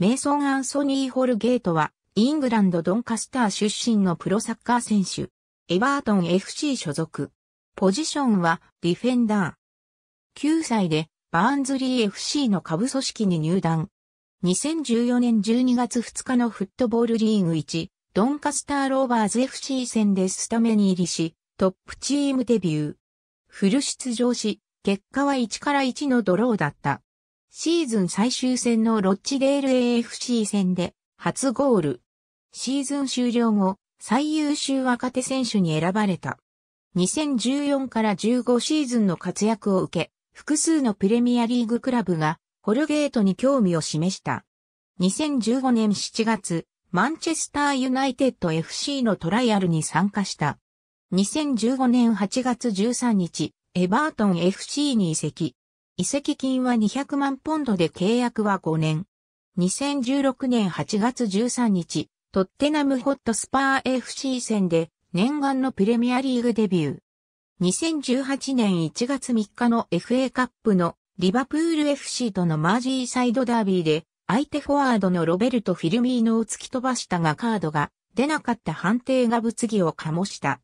メイソン・アンソニー・ホルゲートは、イングランド・ドンカスター出身のプロサッカー選手、エバートン FC 所属。ポジションはディフェンダー。9歳でバーンズリー FC の下部組織に入団。2014年12月2日のフットボールリーグ1、ドンカスター・ローバーズ FC 戦でスタメン入りし、トップチームデビュー。フル出場し、結果は1から1のドローだった。シーズン最終戦のロッチデール AFC 戦で初ゴール。シーズン終了後、最優秀若手選手に選ばれた。2014から15シーズンの活躍を受け、複数のプレミアリーグクラブがホルゲートに興味を示した。2015年7月、マンチェスターユナイテッド FC のトライアルに参加した。2015年8月13日、エバートン FC に移籍。移籍金は200万ポンドで契約は5年。2016年8月13日、トッテナムホットスパー FC 戦で念願のプレミアリーグデビュー。2018年1月3日の FA カップのリバプール FC とのマージーサイドダービーで相手フォワードのロベルト・フィルミーノを突き飛ばしたがカードが出なかった判定が物議を醸した。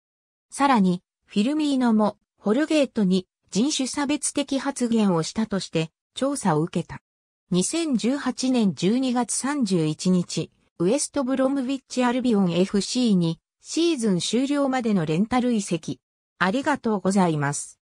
さらに、フィルミーノもホルゲートに人種差別的発言をしたとして調査を受けた。2018年12月31日、ウエストブロムビッチアルビオン FC にシーズン終了までのレンタル遺跡。ありがとうございます。